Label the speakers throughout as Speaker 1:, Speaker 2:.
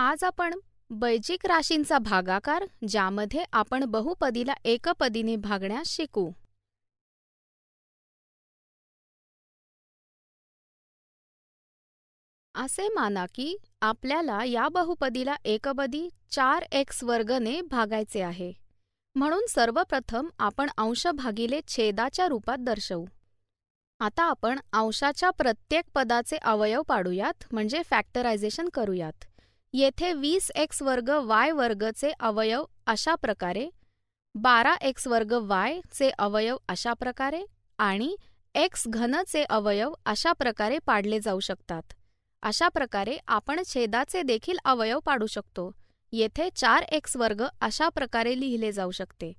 Speaker 1: आज आपण बैजिक राशींचा भागाकार ज्यामध्ये आपण बहुपदीला एकपदीने भागण्यास शिकू असे माना की आपल्याला या बहुपदीला एकपदी चार एक्स वर्गने भागायचे आहे म्हणून सर्वप्रथम आपण अंश भागिले छेदाच्या रूपात दर्शवू आता आपण अंशाच्या प्रत्येक पदाचे अवयव पाडूयात म्हणजे फॅक्टरायझेशन करूयात येथे वीस एक्स वर्ग वाय वर्गचे अवयव अशा प्रकारे बारा एक्स वर्ग वाय चे अवयव अशा प्रकारे आणि एक्स चे अवयव अशा प्रकारे पाडले जाऊ शकतात अशा प्रकारे आपण छेदाचे देखील अवयव पाडू शकतो येथे चार एक्स वर्ग अशा प्रकारे लिहिले जाऊ शकते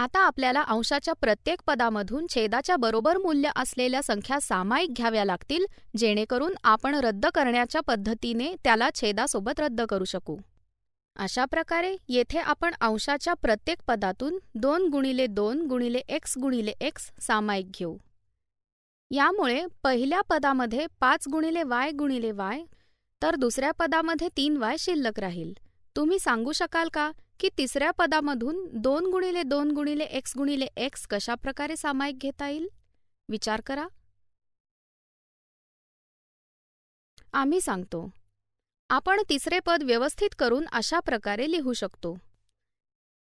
Speaker 1: आता आपल्याला अंशाच्या प्रत्येक पदामधून छेदाच्या बरोबर मूल्य असलेल्या संख्या सामायिक घ्याव्या लागतील जेणेकरून आपण रद्द करण्याच्या पद्धतीने त्याला छेदासोबत रद्द करू शकू अशा प्रकारे येथे आपण अंशाच्या प्रत्येक पदातून दोन गुणिले दोन गुणिले एक्स गुणिले एक्स सामायिक घेऊ यामुळे पहिल्या पदामध्ये पाच गुणिले वाय गुणिले वाय तर दुसऱ्या पदामध्ये तीन वाय शिल्लक राहील तुम्ही सांगू शकाल का की तिसऱ्या पदामधून दोन गुणिले दोन गुणिले एक्स गुणिले एक्स कशाप्रकारे सामायिक घेता येईल विचार करा आम्ही सांगतो आपण तिसरे पद व्यवस्थित करून अशा प्रकारे लिहू शकतो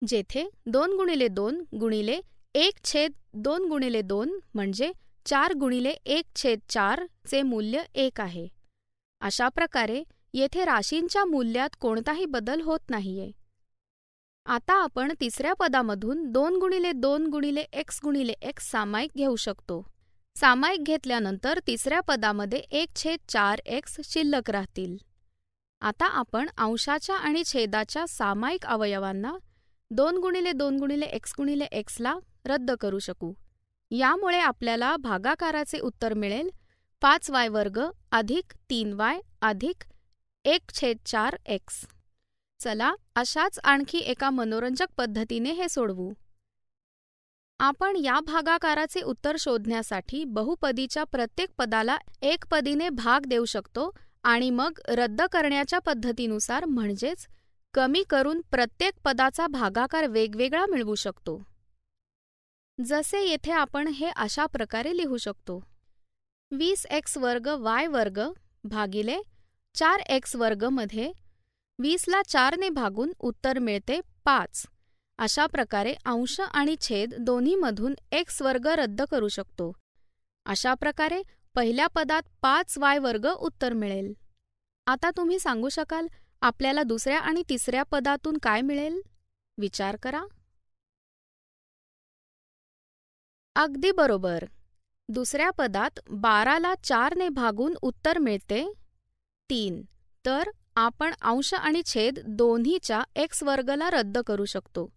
Speaker 1: जेथे दोन गुणिले दोन गुणिले एक छेद दोन गुणिले दोन म्हणजे चार गुणिले एक छेद चार चे मूल्य एक आहे अशा प्रकारे येथे राशींच्या मूल्यात कोणताही बदल होत नाहीये आता आपण तिसऱ्या पदामधून दोन गुणिले दोन गुणिले एक्स गुणिले एक्स सामायिक घेऊ शकतो सामायिक घेतल्यानंतर तिसऱ्या पदामध्ये एक छेद चार एक्स शिल्लक राहतील आता आपण अंशाच्या आणि छेदाच्या सामायिक अवयवांना दोन गुणिले दोन गुणिले एक्स गुणिले एक्सला रद्द करू शकू यामुळे आपल्याला भागाकाराचे उत्तर मिळेल पाच वाय वर्ग अधिक तीन वाय अधिक एक छेद चार एक्स चला अशाच आणखी एका मनोरंजक पद्धतीने हे सोडवू आपण या भागाकाराचे उत्तर शोधण्यासाठी बहुपदीच्या प्रत्येक पदाला एक पदीने भाग देऊ शकतो आणि मग रद्द करण्याच्या पद्धतीनुसार म्हणजेच कमी करून प्रत्येक पदाचा भागाकार वेगवेगळा मिळवू शकतो जसे येथे आपण हे अशा प्रकारे लिहू शकतो वीस एक्स वर्ग वाय वर्ग भागिले चार एक्स वर्गमध्ये वीसला ने भागून उत्तर मिळते पाच अशा प्रकारे अंश आणि छेद दोन्हीमधून एक्स वर्ग रद्द करू शकतो अशा प्रकारे पहिल्या पदात पाच वाय वर्ग उत्तर मिळेल आता तुम्ही सांगू शकाल आपल्याला दुसऱ्या आणि तिसऱ्या पदातून काय मिळेल विचार करा अगदी बरोबर दुसऱ्या पदात बाराला ने भागून उत्तर मिळते तीन तर आपण अंश आणि छेद दोन्हीच्या एक्स वर्गला रद्द करू शकतो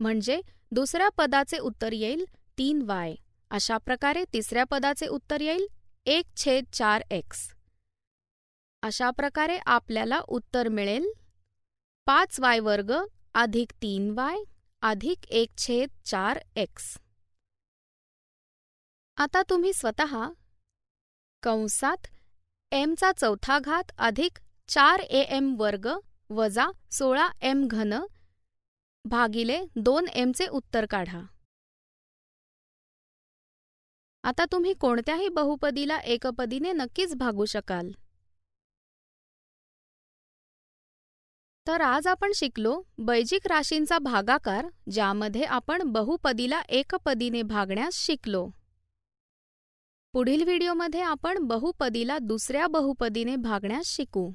Speaker 1: म्हणजे दुसऱ्या पदाचे उत्तर येईल तीन वाय अशा प्रकारे तिसऱ्या पदाचे उत्तर येईल एक छेद चार एक्स अशा प्रकारे आपल्याला उत्तर मिळेल पाच वाय वर्ग अधिक तीन वाय अधिक एक छेद चार एक्स आता तुम्ही स्वतः कंसात एमचा चौथा घात अधिक चार ए एम वर्ग वजा सोळा एम घन भागिले दोन एमचे उत्तर काढा आता तुम्ही कोणत्याही बहुपदीला एकपदीने नक्कीच भागू शकाल तर आज आपण शिकलो बैजिक राशींचा भागाकार ज्यामध्ये आपण बहुपदीला एकपदीने भागण्यास शिकलो पुढील व्हिडिओमध्ये आपण बहुपदीला दुसऱ्या बहुपदीने भागण्यास शिकू